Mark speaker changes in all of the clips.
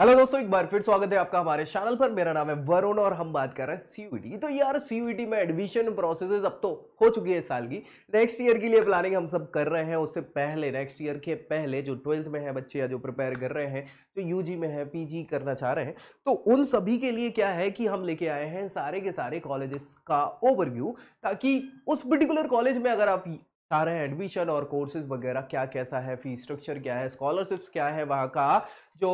Speaker 1: Hello दोस्तों एक बार फिर स्वागत है आपका हमारे चैनल पर मेरा नाम है वरुण और हम बात कर रहे हैं सीयूटी तो यार सीयूटी में एडमिशन प्रोसेसेस अब तो हो चुकी है साल की नेक्स्ट ईयर के लिए प्लानिंग हम सब कर रहे हैं उससे पहले नेक्स्ट ईयर के पहले जो ट्वेल्थ में है बच्चे या जो प्रिपेयर कर रहे हैं जो यू में है पी करना चाह रहे हैं तो उन सभी के लिए क्या है कि हम लेके आए हैं सारे के सारे कॉलेजेस का ओवरव्यू ताकि उस पर्टिकुलर कॉलेज में अगर आप चाह रहे हैं एडमिशन और कोर्सेज वगैरह क्या कैसा है फी स्ट्रक्चर क्या है स्कॉलरशिप्स क्या है वहाँ का जो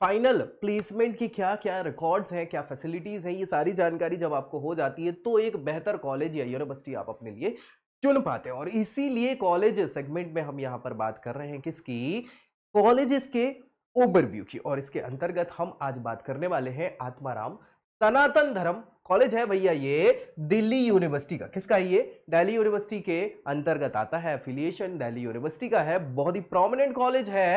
Speaker 1: फाइनल प्लेसमेंट की क्या क्या रिकॉर्ड्स हैं क्या फैसिलिटीज़ हैं ये सारी जानकारी जब आपको हो जाती है तो एक बेहतर कॉलेज या यूनिवर्सिटी आप अपने लिए चुन पाते हैं और इसीलिए कॉलेज सेगमेंट में हम यहाँ पर बात कर रहे हैं किसकी कॉलेजेस के ओवरव्यू की और इसके अंतर्गत हम आज बात करने वाले हैं आत्माराम सनातन धर्म कॉलेज है भैया ये दिल्ली यूनिवर्सिटी का किसका है ये दिल्ली यूनिवर्सिटी के अंतर्गत आता है एफिलिएशन दिल्ली यूनिवर्सिटी का है बहुत ही प्रोमिनेंट कॉलेज है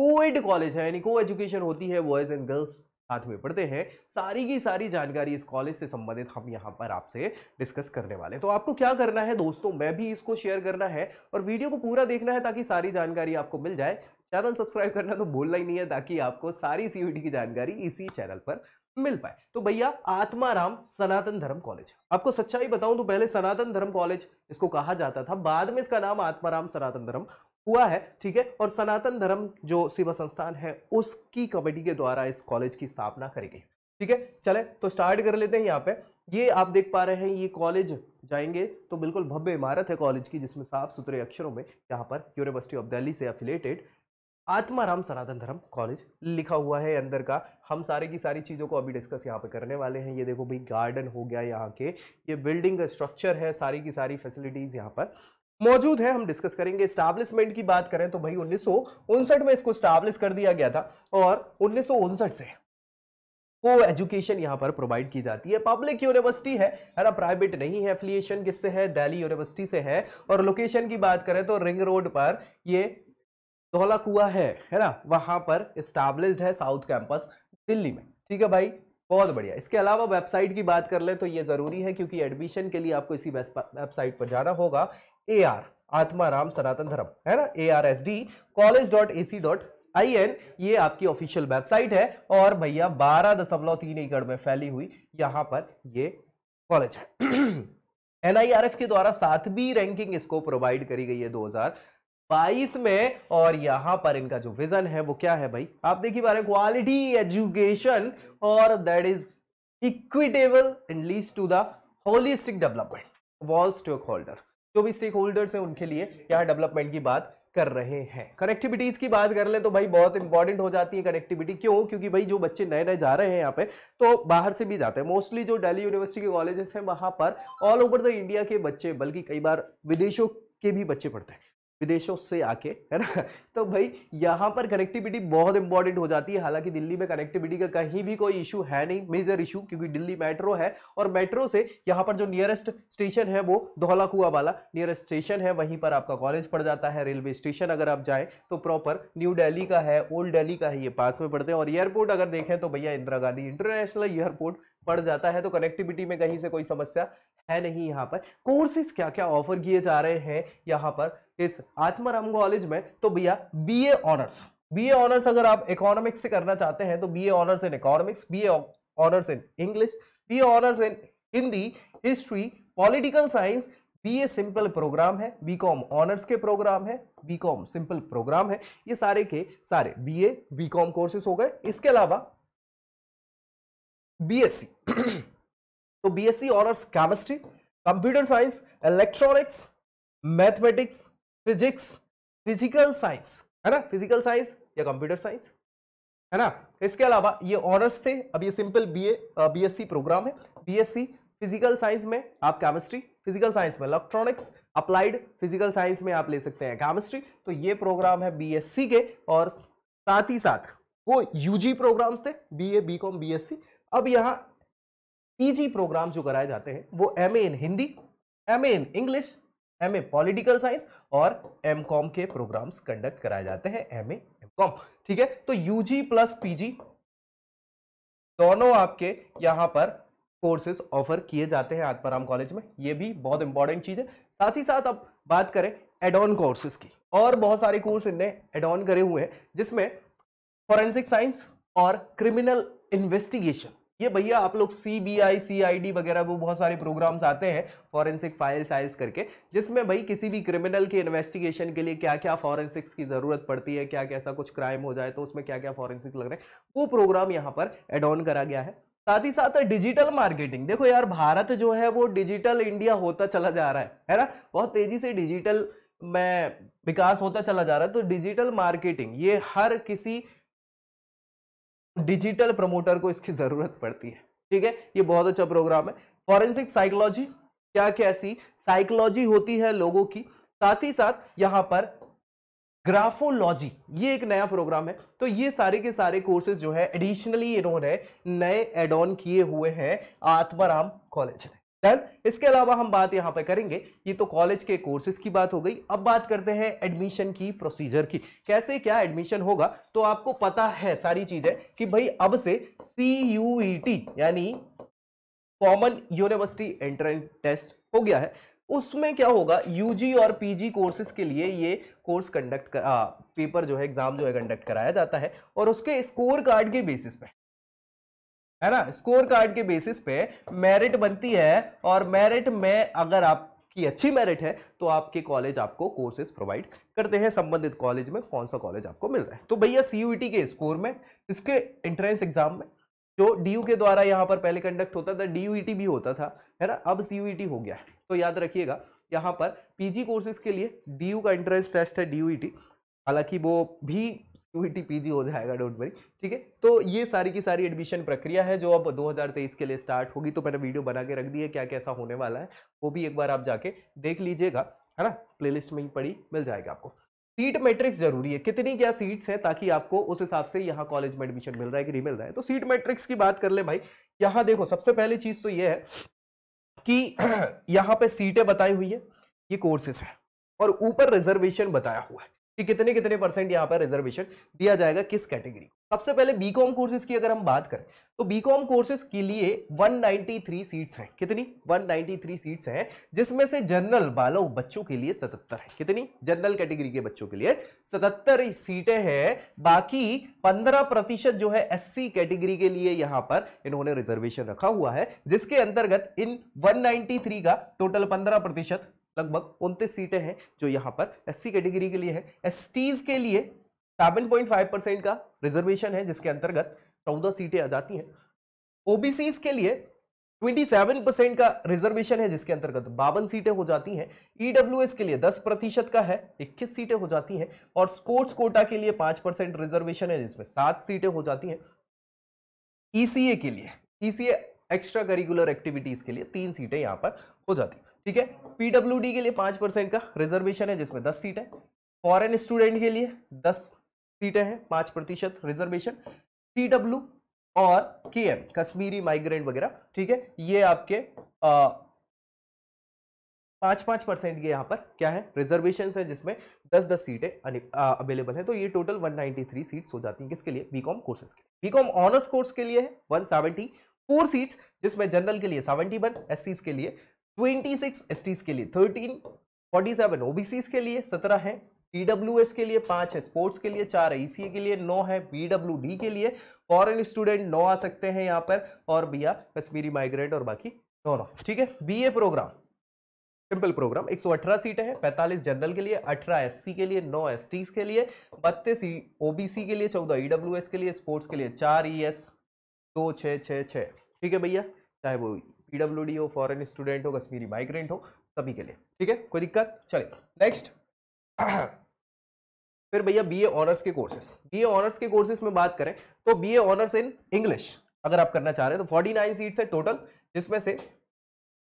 Speaker 1: कोएड कॉलेज है यानी को एजुकेशन होती है बॉयज एंड गर्ल्स साथ में पढ़ते हैं सारी की सारी जानकारी इस कॉलेज से संबंधित हम यहाँ पर आपसे डिस्कस करने वाले हैं तो आपको क्या करना है दोस्तों मैं भी इसको शेयर करना है और वीडियो को पूरा देखना है ताकि सारी जानकारी आपको मिल जाए चैनल सब्सक्राइब करना तो भूलना ही नहीं है ताकि आपको सारी सीयूटी की जानकारी इसी चैनल पर मिल पाए तो भैया आत्माराम सनातन धर्म कॉलेज आपको सच्चाई बताऊं तो पहले सनातन धर्म कॉलेज इसको कहा जाता था बाद में इसका नाम आत्माराम सनातन धर्म हुआ है ठीक है और सनातन धर्म जो सेवा संस्थान है उसकी कमेटी के द्वारा इस कॉलेज की स्थापना करी गई ठीक है चले तो स्टार्ट कर लेते हैं यहाँ पे ये आप देख पा रहे हैं ये कॉलेज जाएंगे तो बिल्कुल भव्य इमारत है कॉलेज की जिसमें साफ सुथरे अक्षरों में यहाँ पर यूनिवर्सिटी ऑफ दिल्ली से अफिलेटेड आत्माराम सनातन धर्म कॉलेज लिखा हुआ है अंदर का हम सारे की सारी चीज़ों को अभी डिस्कस यहाँ पर करने वाले हैं ये देखो भाई गार्डन हो गया यहाँ के ये बिल्डिंग का स्ट्रक्चर है सारी की सारी फैसिलिटीज़ यहाँ पर मौजूद है हम डिस्कस करेंगे स्टाब्लिशमेंट की बात करें तो भाई उन्नीस में इसको स्टाब्लिश कर दिया गया था और उन्नीस से को एजुकेशन यहाँ पर प्रोवाइड की जाती है पब्लिक यूनिवर्सिटी है है ना प्राइवेट नहीं है एफिलिएशन किससे है दिल्ली यूनिवर्सिटी से है और लोकेशन की बात करें तो रिंग रोड पर ये धोला कुआ है है ना वहां पर इस्टाब्लिश्ड है साउथ कैंपस दिल्ली में ठीक है भाई बहुत बढ़िया इसके अलावा वेबसाइट की बात कर लें तो ये ज़रूरी है क्योंकि एडमिशन के लिए आपको इसी वेबसाइट पर जाना होगा ए आर आत्माराम सनातन धर्म है ना A R S D college dot A C dot I N ये आपकी ऑफिशियल वेबसाइट है और भैया बारह दशमलव तीन एकड़ में फैली हुई यहाँ पर ये कॉलेज है एफ के द्वारा सातवीं रैंकिंग इसको प्रोवाइड करी गई है दो हजार बाईस में और यहाँ पर इनका जो विजन है वो क्या है भाई आप देखिए बारे क्वालिटी एजुकेशन और that is equitable and leads to the holistic development wall stakeholder जो भी स्टेक होल्डर्स हैं उनके लिए यहाँ डेवलपमेंट की बात कर रहे हैं कनेक्टिविटीज की बात कर ले तो भाई बहुत इंपॉर्टेंट हो जाती है कनेक्टिविटी क्यों क्योंकि भाई जो बच्चे नए नए जा रहे हैं यहाँ पे तो बाहर से भी जाते हैं मोस्टली जो दिल्ली यूनिवर्सिटी के कॉलेजेस हैं वहाँ पर ऑल ओवर द इंडिया के बच्चे बल्कि कई बार विदेशों के भी बच्चे पढ़ते हैं विदेशों से आके है ना तो भाई यहाँ पर कनेक्टिविटी बहुत इंपॉर्टेंट हो जाती है हालांकि दिल्ली में कनेक्टिविटी का कहीं भी कोई इशू है नहीं मेजर इशू क्योंकि दिल्ली मेट्रो है और मेट्रो से यहाँ पर जो नियरेस्ट स्टेशन है वो धौला कुआ वाला नियरेस्ट स्टेशन है वहीं पर आपका कॉलेज पड़ जाता है रेलवे स्टेशन अगर आप जाएँ तो प्रॉपर न्यू डेली का है ओल्ड डेली का है ये पास में पड़ते हैं और एयरपोर्ट अगर देखें तो भैया इंदिरा गांधी इंटरनेशनल एयरपोर्ट पड़ जाता है तो कनेक्टिविटी में कहीं से कोई समस्या है नहीं यहाँ पर कोर्सेज क्या क्या ऑफर किए जा रहे हैं यहाँ पर इस आत्माराम कॉलेज में तो भैया बी ऑनर्स बी ऑनर्स अगर आप इकोनॉमिक्स से करना चाहते हैं तो B honours in economics B honours in English B honours in Hindi history political science BA simple program है बीकॉम ऑनर्स के प्रोग्राम है बीकॉम सिंपल प्रोग्राम है ये सारे के सारे बीए बीकॉम कोर्सेज हो गए इसके अलावा बीएससी तो BSc honours chemistry computer science electronics mathematics physics physical science है ना फिजिकल साइंस या कंप्यूटर साइंस है ना इसके अलावा ये ऑनर्स थे अब ये सिंपल बीए बीएससी प्रोग्राम है बीएससी फिजिकल साइंस में आप केमिस्ट्री फिजिकल साइंस में इलेक्ट्रॉनिक्स अप्लाइड फिजिकल साइंस में आप ले सकते हैं केमिस्ट्री तो ये प्रोग्राम है बीएससी के और साथ ही साथ वो यूजी प्रोग्राम्स थे बीए बीकॉम बीएससी अब यहाँ पीजी प्रोग्राम जो कराए जाते हैं वो M in Hindi M in English M A political science और एम कॉम के प्रोग्राम्स कंडक्ट कराए जाते हैं एम ए एम कॉम ठीक है तो यूजी प्लस पीजी दोनों आपके यहाँ पर कोर्सेज ऑफर किए जाते हैं आत्माराम कॉलेज में ये भी बहुत इंपॉर्टेंट चीज़ है साथ ही साथ अब बात करें एडॉन कोर्सेज की और बहुत सारे कोर्स इनने एडॉन करे हुए हैं जिसमें फॉरेंसिक साइंस और क्रिमिनल इन्वेस्टिगेशन ये भैया आप लोग C B I C I D वगैरह वो बहुत सारे प्रोग्राम्स आते हैं फॉरेंसिक फाइल साइंस करके जिसमें भाई किसी भी क्रिमिनल के इन्वेस्टिगेशन के लिए क्या क्या फॉरेंसिक्स की ज़रूरत पड़ती है क्या कैसा कुछ क्राइम हो जाए तो उसमें क्या क्या फॉरेंसिक्स लग रहे हैं वो प्रोग्राम यहाँ पर एड ऑन करा गया है साथ ही साथ डिजिटल मार्केटिंग देखो यार भारत जो है वो डिजिटल इंडिया होता चला जा रहा है है ना बहुत तेजी से डिजिटल में विकास होता चला जा रहा है तो डिजिटल मार्केटिंग ये हर किसी डिजिटल प्रमोटर को इसकी ज़रूरत पड़ती है ठीक है ये बहुत अच्छा प्रोग्राम है फॉरेंसिक साइकोलॉजी क्या कैसी साइकोलॉजी होती है लोगों की साथ ही साथ यहाँ पर ग्राफोलॉजी ये एक नया प्रोग्राम है तो ये सारे के सारे कोर्सेज जो है एडिशनली इन्होंने नए एड ऑन किए हुए हैं आत्माराम कॉलेज ने डन इसके अलावा हम बात यहां पर करेंगे ये तो कॉलेज के कोर्सेज की बात हो गई अब बात करते हैं एडमिशन की प्रोसीजर की कैसे क्या एडमिशन होगा तो आपको पता है सारी चीजें कि भाई अब से सी यू टी यानी कॉमन यूनिवर्सिटी एंट्रेंस टेस्ट हो गया है उसमें क्या होगा यूजी और पीजी कोर्सेज के लिए ये कोर्स कंडक्ट पेपर जो है एग्जाम जो है कंडक्ट कराया जाता है और उसके स्कोर कार्ड के बेसिस पे है ना स्कोर कार्ड के बेसिस पे मेरिट बनती है और मेरिट में अगर आपकी अच्छी मेरिट है तो आपके कॉलेज आपको कोर्सेज प्रोवाइड करते हैं संबंधित कॉलेज में कौन सा कॉलेज आपको मिल रहा है तो भैया सी के स्कोर में इसके एंट्रेंस एग्जाम में जो डी के द्वारा यहाँ पर पहले कंडक्ट होता था डी e भी होता था है ना अब सी e हो गया है तो याद रखिएगा यहाँ पर पीजी कोर्सेज के लिए डी का एंट्रेंस टेस्ट है डी हालांकि वो भी टी पीजी हो जाएगा डोंट वरी ठीक है तो ये सारी की सारी एडमिशन प्रक्रिया है जो अब 2023 के लिए स्टार्ट होगी तो मैंने वीडियो बना के रख दी है क्या कैसा होने वाला है वो भी एक बार आप जाके देख लीजिएगा है ना प्लेलिस्ट में ही पड़ी मिल जाएगा आपको सीट मैट्रिक्स जरूरी है कितनी क्या सीट्स हैं ताकि आपको उस हिसाब से यहाँ कॉलेज में एडमिशन मिल रहा है कि नहीं मिल रहा है तो सीट मैट्रिक्स की बात कर ले भाई यहाँ देखो सबसे पहली चीज़ तो ये है कि यहाँ पे सीटें बताई हुई है ये कोर्सेस है और ऊपर रिजर्वेशन बताया हुआ है कि कितने कितने परसेंट यहाँ पर रिजर्वेशन दिया जाएगा किस कैटेगरी सबसे पहले बीकॉम कोर्सेज की अगर हम बात करें तो बीकॉम कोर्सेज के लिए 193 सीट्स हैं कितनी 193 सीट्स हैं जिसमें से जनरल बालक बच्चों के लिए 77 है कितनी जनरल कैटेगरी के बच्चों के लिए 77 सीटें हैं बाकी 15 प्रतिशत जो है एससी कैटेगरी के लिए यहां पर इन्होंने रिजर्वेशन रखा हुआ है जिसके अंतर्गत इन 193 का टोटल पंद्रह प्रतिशत लगभग उनतीस सीटें हैं जो यहाँ पर एससी कैटेगरी के, लिए है एसटीज के लिए सेवन पॉइंट परसेंट का रिजर्वेशन है जिसके अंतर्गत चौदह सीटें आ जाती हैं ओबीसीज के लिए 27 परसेंट का रिजर्वेशन है जिसके अंतर्गत बावन सीटें हो जाती हैं ईडब्ल्यू e के लिए 10 प्रतिशत का है 21 सीटें हो जाती हैं और स्पोर्ट्स कोटा के लिए 5 परसेंट रिजर्वेशन है जिसमें सात सीटें हो जाती हैं ईसीए e के लिए ईसीए एक्स्ट्रा करिकुलर एक्टिविटीज के लिए तीन सीटें यहां पर हो जाती ठीक है पीडब्ल्यू के लिए पांच परसेंट का रिजर्वेशन है जिसमें दस सीट है फॉरन स्टूडेंट के लिए दस सीटें हैं पांच प्रतिशत रिजर्वेशन सी डब्ल्यू और के एम कश्मीरी माइग्रेंट वगैरह ठीक है ये आपके आ, पांच पांच परसेंट के यहाँ पर क्या है रिजर्वेशन है जिसमें दस दस सीटें अवेलेबल है तो ये total one ninety three seats हो जाती हैं किसके लिए बी कॉम कोर्सेज के बी कॉम ऑनर्स कोर्स के लिए है वन सेवेंटी फोर सीट्स जिसमें जनरल के लिए सेवेंटी वन के लिए 26 एसटीज के लिए 13 47 ओबीसीज के लिए 17 है PWS के लिए पांच है स्पोर्ट्स के लिए चार है ईसीए e के लिए नौ है पीडब्ल्यूडी के लिए फॉरन स्टूडेंट नौ आ सकते हैं यहाँ पर और भैया कश्मीरी माइग्रेंट और बाकी नौ नौ ठीक है बी प्रोग्राम सिंपल प्रोग्राम 118 सीटें हैं 45 जनरल के लिए 18 एससी के लिए 9 एस के लिए बत्तीस ओबीसी e, के लिए 14 ईडब्ल्यूएस e के लिए स्पोर्ट्स के लिए चार ई एस दो छः छः छः ठीक है भैया चाहे वो पीडब्ल्यू हो फॉरेन स्टूडेंट हो कश्मीरी माइग्रेंट हो सभी के लिए ठीक है कोई दिक्कत चले नेक्स्ट फिर भैया बीए ऑनर्स के कोर्सेज बीए ऑनर्स के कोर्सेज में बात करें तो बीए ऑनर्स इन इंग्लिश अगर आप करना चाह रहे हैं तो फोर्टी नाइन सीट्स है टोटल जिसमें से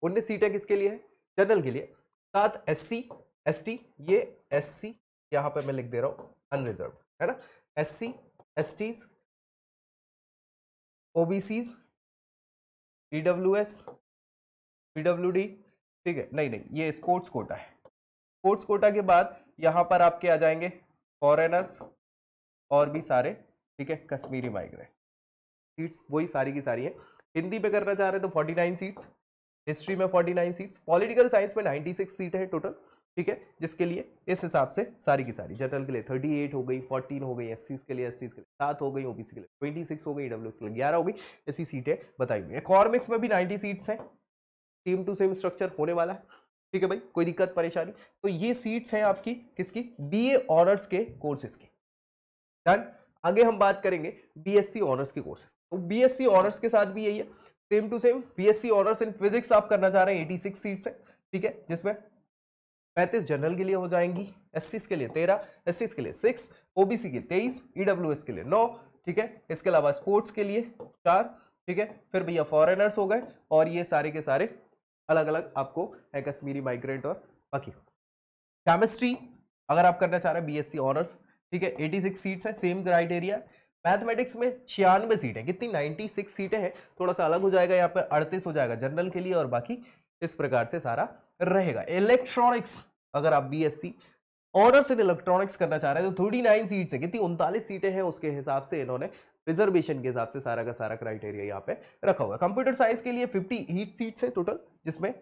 Speaker 1: उन्नीस सीटें किसके लिए है जनरल के लिए सात एस सी एस टी ये एस सी यहाँ पर मैं लिख दे रहा हूँ अनरिजर्व है ना S C S Ts OBCs E W S P W D ठीक है नहीं नहीं ये स्पोर्ट्स कोटा है स्पोर्ट्स कोटा के बाद यहाँ पर आपके आ जाएंगे फॉरेनर्स और भी सारे ठीक है कश्मीरी माइग्रेंट सीट्स वही सारी की सारी है हिंदी पे करना चाह रहे तो तो 49 सीट्स हिस्ट्री में 49 सीट्स पॉलिटिकल साइंस में 96 सीट है टोटल ठीक है जिसके लिए इस हिसाब से सारी की सारी जनरल के लिए थर्टी एट हो गई फोर्टीन हो गई एस के लिए एस के लिए सात हो गई ओबीसी के लिए ट्वेंटी सिक्स हो गई डब्ल्यू के लिए ग्यारह हो गई ऐसी सीटें बताई हुई इकोनॉमिक्स में भी नाइन्टी सीट्स हैं सेम टू सेम स्ट्रक्चर होने वाला है ठीक है भाई कोई दिक्कत परेशानी तो ये सीट्स हैं आपकी किसकी बी ऑनर्स के कोर्सेज की डन आगे हम बात करेंगे सी ऑनर्स के कोर्सेज तो सी ऑनर्स के साथ भी यही है same to same C honours in physics आप करना चाह रहे हैं सिक्स सीट्स है ठीक है जिसमें पैंतीस जनरल के लिए हो जाएंगी एस के लिए तेरह एस के लिए सिक्स ओ के तेईस ई के लिए नौ ठीक है इसके अलावा स्पोर्ट्स के लिए चार ठीक है फिर भैया फॉरेनर्स हो गए और ये सारे के सारे अलग अलग आपको है कश्मीरी माइग्रेंट और बाकी केमिस्ट्री अगर आप करना चाह रहे हैं बीएससी ऑनर्स ठीक है 86 सीट्स है सेम क्राइटेरिया मैथमेटिक्स में छियानवे सीटें कितनी 96 सीटें हैं थोड़ा सा अलग हो जाएगा यहाँ पर अड़तीस हो जाएगा जनरल के लिए और बाकी इस प्रकार से सारा रहेगा इलेक्ट्रॉनिक्स अगर आप बीएससी ऑनर्स से इलेक्ट्रॉनिक्स करना चाह रहे हैं तो थर्टी नाइन सीट्स है कितनी उनतालीस सीटें हैं उसके हिसाब से इन्होंने रिजर्वेशन के हिसाब से सारा का सारा क्राइटेरिया यहाँ पे रखा हुआ है कंप्यूटर साइंस के लिए फिफ्टी हीट सीट्स हैं टोटल जिसमें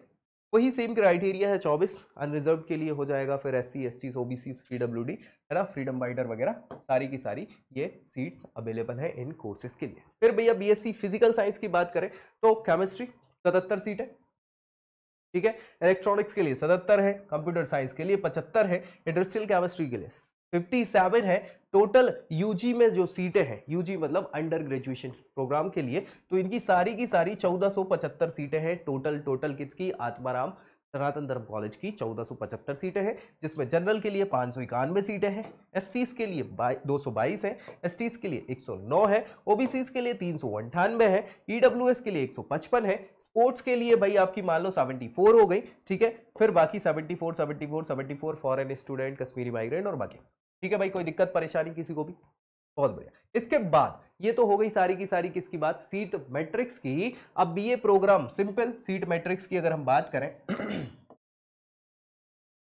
Speaker 1: वही सेम क्राइटेरिया है चौबीस अनरिजर्व के लिए हो जाएगा फिर S C S C O B C W D है ना फ्रीडम बाइडर वगैरह सारी की सारी ये सीट्स अवेलेबल है इन कोर्सेज के लिए फिर भैया B S C physical science की बात करें तो केमिस्ट्री सतहत्तर सीट है ठीक है इलेक्ट्रॉनिक्स के लिए सतहत्तर है कंप्यूटर साइंस के लिए पचहत्तर है इंडस्ट्रियल केमिस्ट्री के लिए फिफ्टी सेवन है टोटल यूजी में जो सीटें हैं यूजी मतलब अंडर ग्रेजुएशन प्रोग्राम के लिए तो इनकी सारी की सारी पचहत्तर सीटें हैं टोटल टोटल किसकी आत्माराम सनातन धर्म कॉलेज की चौदह सीटें हैं जिसमें जनरल के लिए पाँच सौ इक्यानवे सीटें हैं एस के लिए दो सौ बाईस है एस के लिए एक सौ नौ है ओ के लिए तीन सौ अंठानवे है ई के लिए एक सौ पचपन है स्पोर्ट्स के लिए भाई आपकी मान लो सेवेंटी फोर हो गई ठीक है फिर बाकी seventy four seventy four seventy four foreign student Kashmiri migrant और बाकी ठीक है भाई कोई दिक्कत परेशानी किसी को भी बहुत बढ़िया इसके बाद ये तो हो गई सारी की सारी किसकी बात सीट मैट्रिक्स की अब ये प्रोग्राम सिंपल सीट मैट्रिक्स की अगर हम बात करें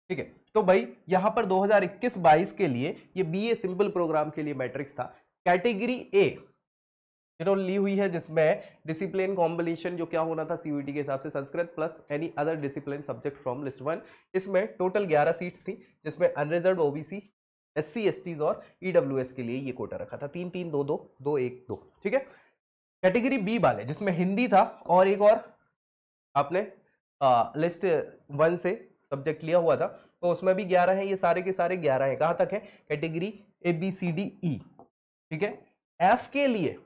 Speaker 1: ठीक है तो भाई यहां पर 2021-22 के लिए ये बीए सिंपल प्रोग्राम के लिए मैट्रिक्स था कैटेगरी ए जिन्होंने ली हुई है जिसमें डिसिप्लिन कॉम्बिनेशन जो क्या होना था सीयूटी के हिसाब से Sanskrit plus any other discipline subject from list one इसमें टोटल 11 सीट्स थी जिसमें unreserved OBC S C S Ts और ई डब्ल्यू एस के लिए ये कोटा रखा था तीन तीन दो दो दो एक दो ठीक है कैटेगरी बी वाले जिसमें हिंदी था और एक और आपने आ, लिस्ट वन से सब्जेक्ट लिया हुआ था तो उसमें भी ग्यारह है ये सारे के सारे ग्यारह हैं कहाँ तक है category A B C D E ठीक है एफ के लिए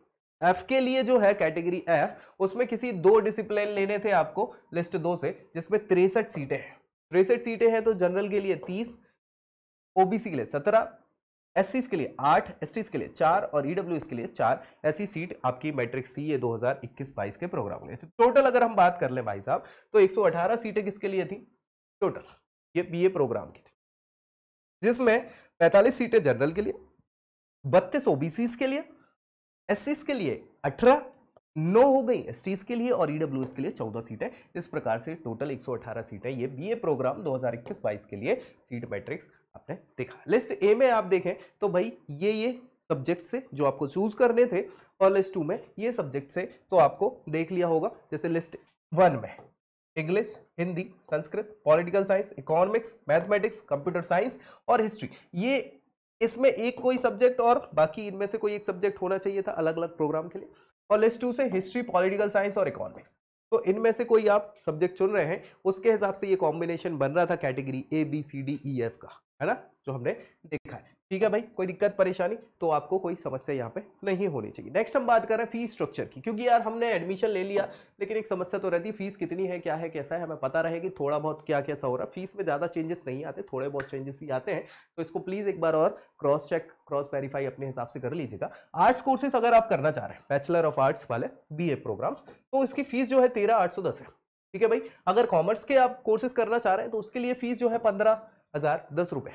Speaker 1: एफ के लिए जो है कैटेगरी एफ उसमें किसी दो डिसिप्लिन लेने थे आपको लिस्ट दो से जिसमें तिरसठ सीटें हैं तिरसठ सीटें हैं तो जनरल के लिए तीस ओबीसी के लिए सत्रह एस के लिए आठ एस के लिए चार और ईडब्ल्यू e के लिए चार ऐसी सीट आपकी मैट्रिक सी ये 2021-22 के प्रोग्राम में तो टोटल अगर हम बात कर लें भाई साहब तो 118 सीटें किसके लिए थी टोटल ये बीए प्रोग्राम की थी जिसमें 45 सीटें जनरल के लिए बत्तीस ओबीसी के लिए एस के लिए अठारह नौ हो गई एस के लिए और ई e के लिए चौदह सीटें इस प्रकार से टोटल 118 सीटें ये बीए प्रोग्राम 2021-22 के लिए सीट मैट्रिक्स आपने देखा लिस्ट ए में आप देखें तो भाई ये ये सब्जेक्ट से जो आपको चूज करने थे और लिस्ट टू में ये सब्जेक्ट से तो आपको देख लिया होगा जैसे लिस्ट वन में English Hindi Sanskrit political science economics mathematics computer science और हिस्ट्री ये इसमें एक कोई सब्जेक्ट और बाकी इनमें से कोई एक सब्जेक्ट होना चाहिए था अलग अलग प्रोग्राम के लिए और लिस्ट टू से हिस्ट्री पॉलिटिकल साइंस और इकोनॉमिक्स तो इनमें से कोई आप सब्जेक्ट चुन रहे हैं उसके हिसाब से ये कॉम्बिनेशन बन रहा था category A B C D E F का है ना जो हमने देखा है ठीक है भाई कोई दिक्कत परेशानी तो आपको कोई समस्या यहाँ पे नहीं होनी चाहिए नेक्स्ट हम बात कर रहे हैं फीस स्ट्रक्चर की क्योंकि यार हमने एडमिशन ले लिया लेकिन एक समस्या तो रहती है फीस कितनी है क्या है कैसा है हमें पता रहे कि थोड़ा बहुत क्या कैसा हो रहा है फीस में ज़्यादा चेंजेस नहीं आते थोड़े बहुत चेंजेस ही आते हैं तो इसको प्लीज़ एक बार और क्रॉस चेक क्रॉस वेरीफाई अपने हिसाब से कर लीजिएगा आर्ट्स कोर्सेस अगर आप करना चाह रहे हैं बैचलर ऑफ आर्ट्स वाले बी प्रोग्राम्स तो इसकी फीस जो है तेरह आठ है ठीक है भाई अगर कॉमर्स के आप कोर्सेज करना चाह रहे हैं तो उसके लिए फीस जो है पंद्रह हजार दस रुपए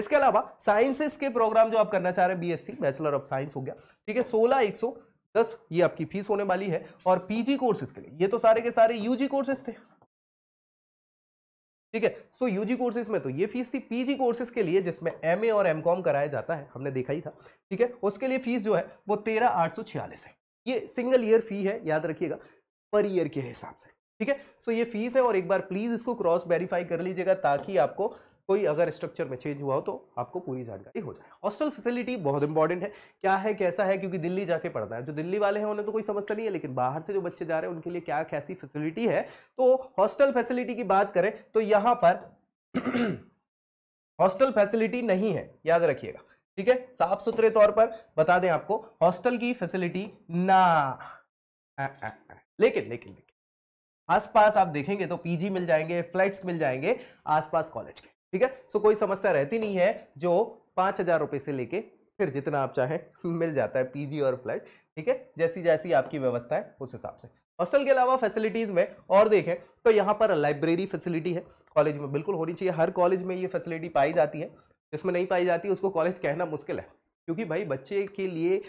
Speaker 1: इसके अलावा साइंसेस के प्रोग्राम जो आप करना चाह रहे हैं बीएससी बैचलर ऑफ साइंस हो गया ठीक है सोलह एक सौ दस ये आपकी फीस होने वाली है और पीजी कोर्सेज के लिए ये तो सारे के सारे यूजी कोर्सेज थे ठीक है सो यूजी कोर्सेज में तो ये फीस थी पीजी कोर्सेज के लिए जिसमें एम और एम कराया जाता है हमने देखा ही था ठीक है उसके लिए फीस जो है वो तेरह आठ सौ छियालीस है ये सिंगल ईयर फी है याद रखिएगा पर ईयर के हिसाब से ठीक है सो ये फीस है और एक बार प्लीज इसको क्रॉस वेरीफाई कर लीजिएगा ताकि आपको कोई अगर स्ट्रक्चर में चेंज हुआ हो तो आपको पूरी जानकारी हो जाए हॉस्टल फैसिलिटी बहुत इंपॉर्टेंट है क्या है कैसा है क्योंकि दिल्ली जाके पढ़ना है जो दिल्ली वाले हैं उन्हें तो कोई समस्या नहीं है लेकिन बाहर से जो बच्चे जा रहे हैं उनके लिए क्या कैसी फैसिलिटी है तो हॉस्टल फैसिलिटी की बात करें तो यहाँ पर हॉस्टल फैसिलिटी नहीं है याद रखिएगा ठीक है साफ सुथरे तौर पर बता दें आपको हॉस्टल की फैसिलिटी ना लेकिन लेकिन लेकिन आसपास आप देखेंगे तो पीजी मिल जाएंगे फ्लैट्स मिल जाएंगे आसपास कॉलेज के ठीक है सो कोई समस्या रहती नहीं है जो पाँच हज़ार रुपये से लेके फिर जितना आप चाहें मिल जाता है पीजी और फ्लैट ठीक है जैसी जैसी आपकी व्यवस्था है उस हिसाब से हॉस्टल के अलावा फैसिलिटीज़ में और देखें तो यहाँ पर लाइब्रेरी फैसिलिटी है कॉलेज में बिल्कुल होनी चाहिए हर कॉलेज में ये फैसिलिटी पाई जाती है जिसमें नहीं पाई जाती उसको कॉलेज कहना मुश्किल है क्योंकि भाई बच्चे के लिए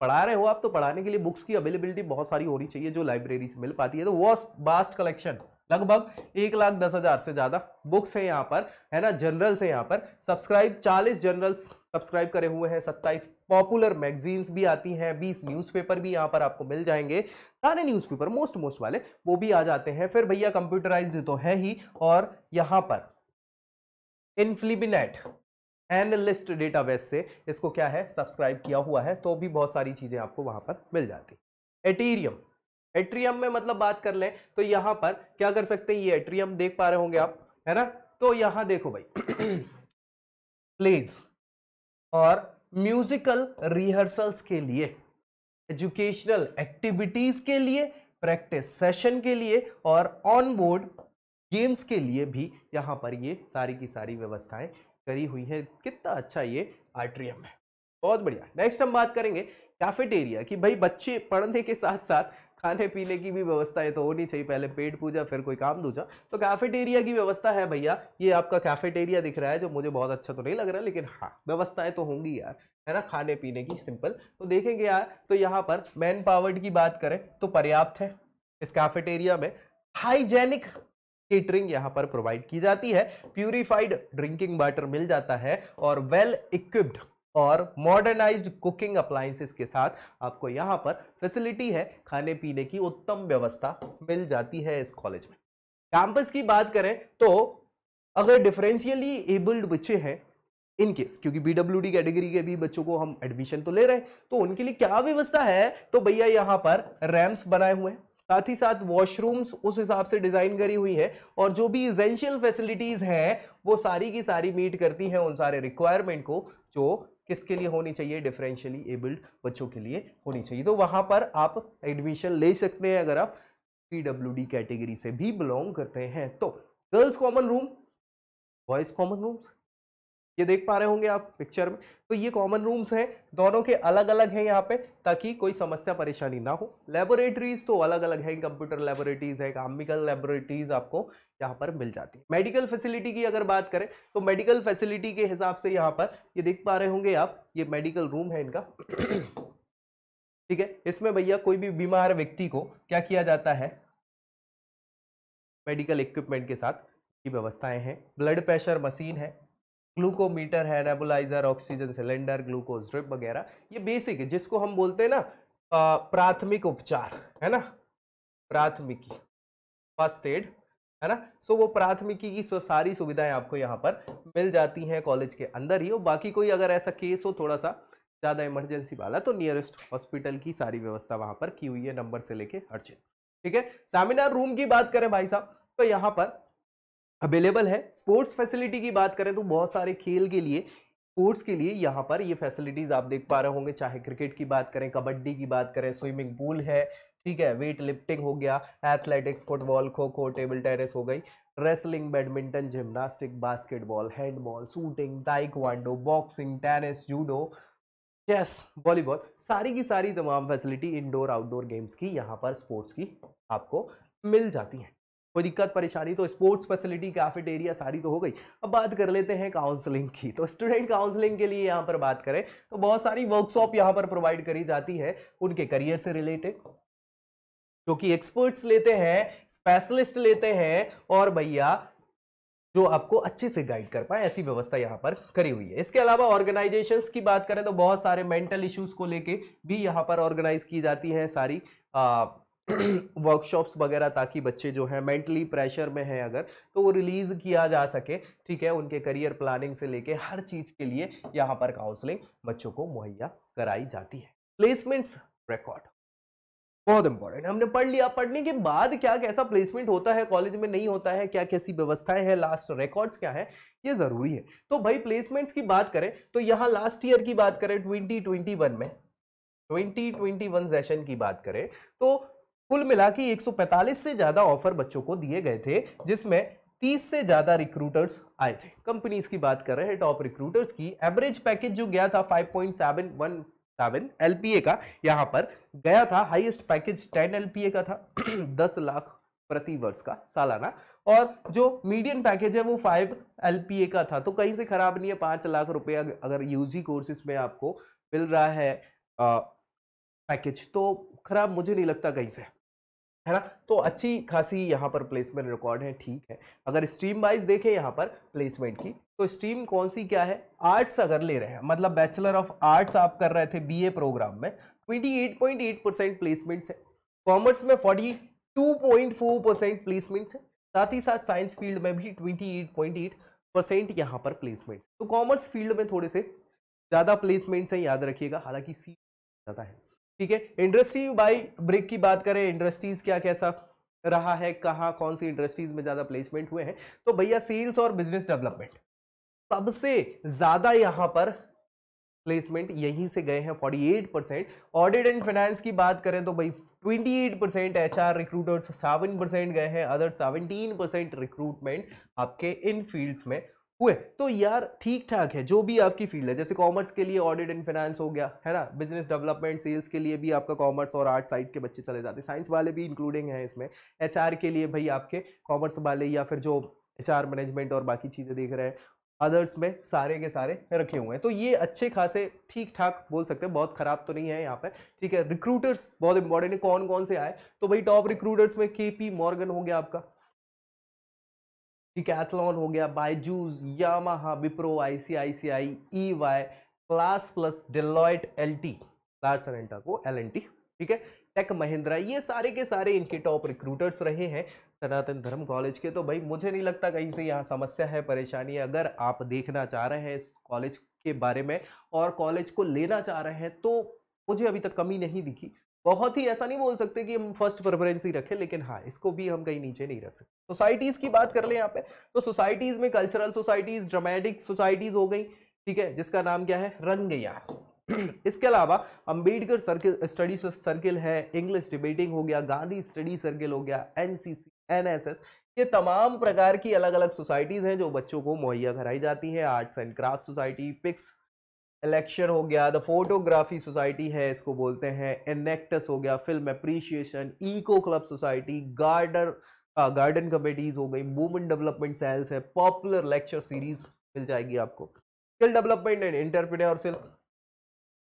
Speaker 1: पढ़ा रहे हो आप तो पढ़ाने के लिए बुक्स की अवेलेबिलिटी बहुत सारी होनी चाहिए जो लाइब्रेरी से मिल पाती है तो वो वास्ट कलेक्शन लगभग एक लाख दस हजार से ज्यादा बुक्स है यहाँ पर है ना जनरल से यहाँ पर सब्सक्राइब चालीस जर्नल्स सब्सक्राइब करे हुए हैं सत्ताईस पॉपुलर मैगजीन्स भी आती हैं बीस न्यूज़पेपर भी यहाँ पर आपको मिल जाएंगे सारे न्यूज़पेपर मोस्ट मोस्ट वाले वो भी आ जाते हैं फिर भैया कंप्यूटराइज तो है ही और यहाँ पर इनफ्लिबिनेट एनलिस्ट डेटाबेस से इसको क्या है सब्सक्राइब किया हुआ है तो भी बहुत सारी चीज़ें आपको वहाँ पर मिल जाती एटीरियम एट्रियम में मतलब बात कर लें तो यहां पर क्या कर सकते हैं ये एट्रियम देख पा रहे होंगे आप है ना तो यहां देखो भाई प्लेज और म्यूजिकल रिहर्सल्स के लिए एजुकेशनल एक्टिविटीज के लिए प्रैक्टिस सेशन के लिए और ऑन बोर्ड गेम्स के लिए भी यहाँ पर ये सारी की सारी व्यवस्थाएं करी हुई है कितना अच्छा ये आट्रियम है बहुत बढ़िया नेक्स्ट हम बात करेंगे कैफेटेरिया कि भाई बच्चे पढ़ने के साथ साथ खाने पीने की भी व्यवस्था है तो होनी चाहिए पहले पेट पूजा फिर कोई काम दूजा तो कैफेटेरिया की व्यवस्था है भैया ये आपका कैफेटेरिया दिख रहा है जो मुझे बहुत अच्छा तो नहीं लग रहा लेकिन हाँ व्यवस्थाएं तो होंगी यार है ना खाने पीने की सिंपल तो देखेंगे यार तो यहाँ पर मैन पावर की बात करें तो पर्याप्त है इस कैफेटेरिया में हाइजेनिक केटरिंग यहाँ पर प्रोवाइड की जाती है प्यूरिफाइड ड्रिंकिंग वाटर मिल जाता है और वेल इक्विप्ड और मॉडर्नाइज्ड कुकिंग अप्लाइंसेस के साथ आपको यहाँ पर फैसिलिटी है खाने पीने की उत्तम व्यवस्था मिल जाती है इस कॉलेज में कैंपस की बात करें तो अगर डिफरेंशियली एबल्ड बच्चे हैं इनकेस क्योंकि बी डब्ल्यू डी कैटेगरी के भी बच्चों को हम एडमिशन तो ले रहे हैं तो उनके लिए क्या व्यवस्था है तो भैया यहाँ पर रैम्प बनाए हुए हैं साथ ही साथ वॉशरूम्स उस हिसाब से डिजाइन करी हुई है और जो भी इजेंशियल फैसिलिटीज हैं वो सारी की सारी मीट करती हैं उन सारे रिक्वायरमेंट को जो किसके लिए होनी चाहिए डिफरेंशियली एबल्ड बच्चों के लिए होनी चाहिए तो वहाँ पर आप एडमिशन ले सकते हैं अगर आप पीडब्ल्यू कैटेगरी से भी बिलोंग करते हैं तो girls common room boys common rooms ये देख पा रहे होंगे आप पिक्चर में तो ये कॉमन रूम्स हैं दोनों के अलग अलग हैं यहाँ पे ताकि कोई समस्या परेशानी ना हो लेबोरेटरीज तो अलग अलग हैं कंप्यूटर लेबोरेटरीज है कामिकल लेबोरेटरीज आपको यहाँ पर मिल जाती है मेडिकल फैसिलिटी की अगर बात करें तो मेडिकल फैसिलिटी के हिसाब से यहाँ पर ये देख पा रहे होंगे आप ये मेडिकल रूम है इनका ठीक है इसमें भैया कोई भी बीमार व्यक्ति को क्या किया जाता है मेडिकल इक्विपमेंट के साथ की व्यवस्थाएं हैं ब्लड प्रेशर मशीन है ग्लूकोमीटर है nebuliser oxygen cylinder glucose drip वगैरह ये बेसिक है जिसको हम बोलते हैं ना प्राथमिक उपचार है ना प्राथमिकी फर्स्ट एड है ना सो वो प्राथमिकी की सारी सुविधाएं आपको यहाँ पर मिल जाती हैं कॉलेज के अंदर ही और बाकी कोई अगर ऐसा केस हो थोड़ा सा ज़्यादा इमरजेंसी वाला तो नियरेस्ट हॉस्पिटल की सारी व्यवस्था वहाँ पर की हुई है नंबर से लेके हर चीज ठीक है सेमिनार रूम की बात करें भाई साहब तो यहाँ पर अवेलेबल है स्पोर्ट्स फैसिलिटी की बात करें तो बहुत सारे खेल के लिए स्पोर्ट्स के लिए यहाँ पर ये फैसिलिटीज़ आप देख पा रहे होंगे चाहे क्रिकेट की बात करें कबड्डी की बात करें स्विमिंग पूल है ठीक है वेट लिफ्टिंग हो गया एथलेटिक्स फुटबॉल खो खो टेबल टेनिस हो गई wrestling badminton gymnastic basketball handball shooting taekwondo boxing tennis judo chess volleyball सारी की सारी तमाम फैसिलिटी इंडोर आउटडोर गेम्स की यहाँ पर स्पोर्ट्स की आपको मिल जाती हैं कोई दिक्कत परेशानी तो स्पोर्ट्स फैसिलिटी कैफेटेरिया सारी तो हो गई अब बात कर लेते हैं काउंसलिंग की तो स्टूडेंट काउंसलिंग के लिए यहाँ पर बात करें तो बहुत सारी वर्कशॉप यहाँ पर प्रोवाइड करी जाती है उनके करियर से रिलेटेड क्योंकि एक्सपर्ट्स लेते हैं स्पेशलिस्ट लेते हैं और भैया जो आपको अच्छे से गाइड कर पाए ऐसी व्यवस्था यहाँ पर करी हुई है इसके अलावा ऑर्गेनाइजेशंस की बात करें तो बहुत सारे मेंटल इश्यूज को लेके भी यहाँ पर ऑर्गेनाइज की जाती हैं सारी आ, वर्कशॉप्स वगैरह ताकि बच्चे जो हैं मेंटली प्रेशर में हैं अगर तो वो रिलीज़ किया जा सके ठीक है उनके करियर प्लानिंग से लेके हर चीज़ के लिए यहाँ पर काउंसलिंग बच्चों को मुहैया कराई जाती है प्लेसमेंट्स रिकॉर्ड बहुत इंपॉर्टेंट हमने पढ़ लिया पढ़ने के बाद क्या कैसा प्लेसमेंट होता है कॉलेज में नहीं होता है क्या कैसी व्यवस्थाएं हैं लास्ट रिकॉर्ड्स क्या है ये जरूरी है तो भाई प्लेसमेंट्स की बात करें तो यहाँ लास्ट ईयर की बात करें 2021 में 2021 सेशन की बात करें तो कुल मिला के एक से ज़्यादा ऑफर बच्चों को दिए गए थे जिसमें 30 से ज़्यादा रिक्रूटर्स आए थे कंपनीज की बात कर रहे हैं टॉप रिक्रूटर्स की एवरेज पैकेज जो गया था 5.717 एलपीए का यहाँ पर गया था हाईएस्ट पैकेज 10 एलपीए का था 10 लाख प्रति वर्ष का सालाना और जो मीडियम पैकेज है वो फाइव एलपीए का था तो कहीं से खराब नहीं है पाँच लाख रुपए अगर यूजी कोर्सेस में आपको मिल रहा है पैकेज तो खराब मुझे नहीं लगता कहीं से है ना तो अच्छी खासी यहाँ पर प्लेसमेंट रिकॉर्ड है ठीक है अगर स्ट्रीम वाइज देखें यहाँ पर प्लेसमेंट की तो स्ट्रीम कौन सी क्या है आर्ट्स अगर ले रहे हैं मतलब बैचलर ऑफ आर्ट्स आप कर रहे थे बीए प्रोग्राम में 28.8 परसेंट प्लेसमेंट्स है कॉमर्स में 42.4 परसेंट प्लेसमेंट्स है साथ ही साथ साइंस फील्ड में भी ट्वेंटी परसेंट यहाँ पर प्लेसमेंट तो कॉमर्स फील्ड में थोड़े से ज़्यादा प्लेसमेंट्स हैं याद रखिएगा हालांकि सीट ज़्यादा है ठीक है इंडस्ट्री बाई ब्रेक की बात करें इंडस्ट्रीज क्या कैसा रहा है कहाँ कौन सी इंडस्ट्रीज में ज़्यादा प्लेसमेंट हुए हैं तो भैया सेल्स और बिजनेस डेवलपमेंट सबसे ज़्यादा यहां पर प्लेसमेंट यहीं से गए हैं 48 परसेंट ऑडिट एंड फाइनेंस की बात करें तो भाई 28 percent H R recruiters seven percent गए हैं अदर 17 परसेंट रिक्रूटमेंट आपके इन फील्ड्स में हुए तो यार ठीक ठाक है जो भी आपकी फील्ड है जैसे कॉमर्स के लिए ऑडिट एंड फाइनेंस हो गया है ना बिजनेस डेवलपमेंट सेल्स के लिए भी आपका कॉमर्स और आर्ट साइड के बच्चे चले जाते हैं साइंस वाले भी इंक्लूडिंग है इसमें एच के लिए भाई आपके कॉमर्स वाले या फिर जो एच मैनेजमेंट और बाकी चीज़ें देख रहे हैं अदर्स में सारे के सारे रखे हुए हैं तो ये अच्छे खासे ठीक ठाक बोल सकते हैं बहुत ख़राब तो नहीं है यहाँ पर ठीक है रिक्रूटर्स बहुत इंपॉर्टेंट है कौन कौन से आए तो भाई टॉप रिक्रूटर्स में के पी मॉर्गन हो गया आपका डिकैथलॉन हो गया Byju's Yamaha Wipro ICICI E Y class plus Deloitte L T Larsen को एल एन टी ठीक है टेक महिंद्रा ये सारे के सारे इनके टॉप रिक्रूटर्स रहे हैं सनातन धर्म कॉलेज के तो भाई मुझे नहीं लगता कहीं से यहाँ समस्या है परेशानी है अगर आप देखना चाह रहे हैं इस कॉलेज के बारे में और कॉलेज को लेना चाह रहे हैं तो मुझे अभी तक कमी नहीं दिखी बहुत ही ऐसा नहीं बोल सकते कि हम फर्स्ट प्रेफरेंस ही रखें लेकिन हाँ इसको भी हम कहीं नीचे नहीं रख सकते सोसाइटीज़ की बात कर लें यहाँ पे तो सोसाइटीज़ में कल्चरल सोसाइटीज़ ड्रामेटिक सोसाइटीज़ हो गई ठीक है जिसका नाम क्या है रंगया इसके अलावा अंबेडकर सर्किल स्टडी सर्किल है इंग्लिश डिबेटिंग हो गया गांधी स्टडी सर्किल हो गया एनसीसी एनएसएस ये तमाम प्रकार की अलग अलग सोसाइटीज़ हैं जो बच्चों को मुहैया कराई जाती हैं arts and craft society pics lecture हो गया द फोटोग्राफी सोसाइटी है इसको बोलते हैं एनेक्टस हो गया film appreciation eco club society गार्डर गार्डन कमेटीज हो गई वूमेन डेवलपमेंट सेल्स है पॉपुलर लेक्चर सीरीज मिल जाएगी आपको skill development and entrepreneur cell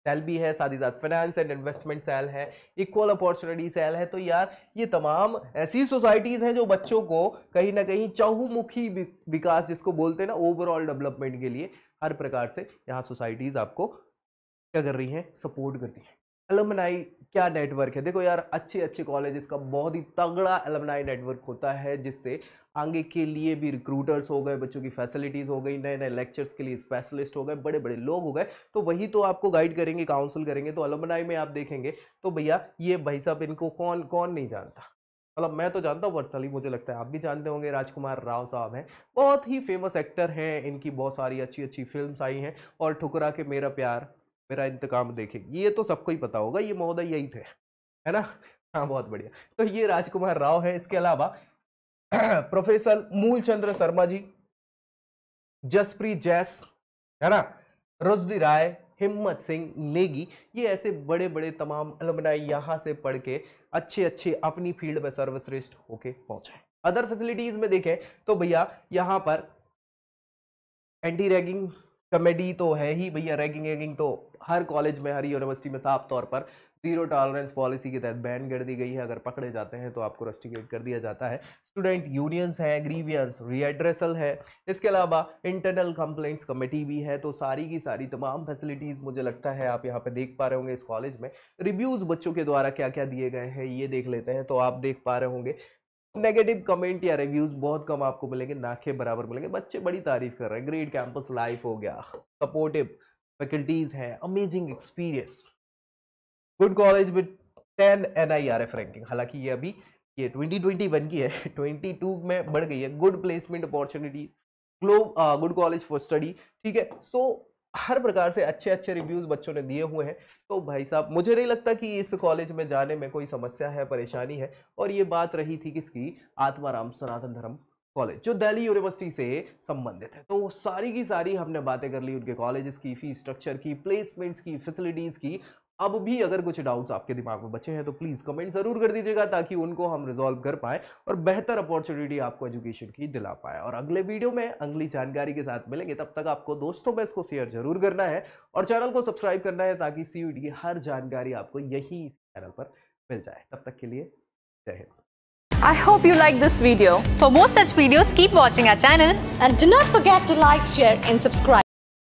Speaker 1: cell भी है साथ ही साथ फाइनेंस एंड इन्वेस्टमेंट सेल है इक्वल अपॉर्चुनिटी सेल है तो यार ये तमाम ऐसी सोसाइटीज़ हैं जो बच्चों को कहीं ना कहीं चहुमुखी विकास जिसको बोलते हैं ना ओवरऑल डेवलपमेंट के लिए हर प्रकार से यहाँ सोसाइटीज़ आपको क्या कर रही हैं सपोर्ट करती हैं एलमनाई क्या नेटवर्क है देखो यार अच्छे अच्छे कॉलेज का बहुत ही तगड़ा एलमनाई नेटवर्क होता है जिससे आगे के लिए भी रिक्रूटर्स हो गए बच्चों की फैसिलिटीज़ हो गई नए नए लेक्चर्स के लिए स्पेशलिस्ट हो गए बड़े बड़े लोग हो गए तो वही तो आपको गाइड करेंगे काउंसिल करेंगे तो एलमनाई में आप देखेंगे तो भैया ये भाई साहब इनको कौन कौन नहीं जानता मतलब मैं तो जानता हूँ पर्सनली मुझे लगता है आप भी जानते होंगे राजकुमार राव साहब हैं बहुत ही फेमस एक्टर हैं इनकी बहुत सारी अच्छी अच्छी फिल्म्स आई हैं और ठुकरा के मेरा प्यार मेरा इंतकाम देखे ये तो सबको ही पता होगा ये महोदय यही थे है ना हाँ बहुत बढ़िया तो ये राजकुमार राव है इसके अलावा प्रोफेसर मूलचंद्र शर्मा जी जसप्रीत जैस है ना रुजदी राय हिम्मत सिंह नेगी ये ऐसे बड़े बड़े तमाम अलमनाई यहाँ से पढ़ के अच्छे अच्छे अपनी फील्ड में सर्वश्रेष्ठ होके पहुंचे अदर फैसिलिटीज में देखें तो भैया यहां पर एंटी रैगिंग कमेडी तो है ही भैया रैगिंग वैगिंग तो हर कॉलेज में हर यूनिवर्सिटी में साफ तौर पर जीरो टॉलरेंस पॉलिसी के तहत बैन कर दी गई है अगर पकड़े जाते हैं तो आपको रेस्टिकेट कर दिया जाता है स्टूडेंट यूनियंस हैं ग्रीवियंस रीएड्रेसल है इसके अलावा इंटरनल कंप्लेंट्स कमेटी भी है तो सारी की सारी तमाम फैसिलिटीज़ मुझे लगता है आप यहाँ पे देख पा रहे होंगे इस कॉलेज में रिव्यूज़ बच्चों के द्वारा क्या क्या दिए गए हैं ये देख लेते हैं तो आप देख पा रहे होंगे नेगेटिव कमेंट या रिव्यूज बहुत कम आपको मिलेंगे नाखे बराबर मिलेंगे बच्चे बड़ी तारीफ कर रहे हैं ग्रेट कैंपस लाइफ हो गया सपोर्टिव फैकल्टीज है amazing experience good college with ten N I R F ranking हालांकि ये अभी ये 2021 की है 22 में बढ़ गई है गुड प्लेसमेंट अपॉर्चुनिटीज ग्लो गुड कॉलेज फॉर स्टडी ठीक है सो हर प्रकार से अच्छे अच्छे रिव्यूज़ बच्चों ने दिए हुए हैं तो भाई साहब मुझे नहीं लगता कि इस कॉलेज में जाने में कोई समस्या है परेशानी है और ये बात रही थी किसकी आत्माराम सनातन धर्म कॉलेज जो दिल्ली यूनिवर्सिटी से संबंधित है तो वो सारी की सारी हमने बातें कर ली उनके कॉलेजेस की फी स्ट्रक्चर की प्लेसमेंट्स की फैसिलिटीज़ की अब भी अगर कुछ डाउट्स आपके दिमाग में बचे हैं तो प्लीज़ कमेंट ज़रूर कर दीजिएगा ताकि उनको हम रिजॉल्व कर पाए और बेहतर अपॉर्चुनिटी आपको एजुकेशन की दिला पाए और अगले वीडियो में अगली जानकारी के साथ मिलेंगे तब तक आपको दोस्तों में इसको शेयर जरूर करना है और चैनल को सब्सक्राइब करना है ताकि सी की हर जानकारी आपको यही चैनल पर मिल जाए तब तक के लिए जय Hind I hope you like this video. For more such videos, keep watching our channel and do not forget to like, share and subscribe.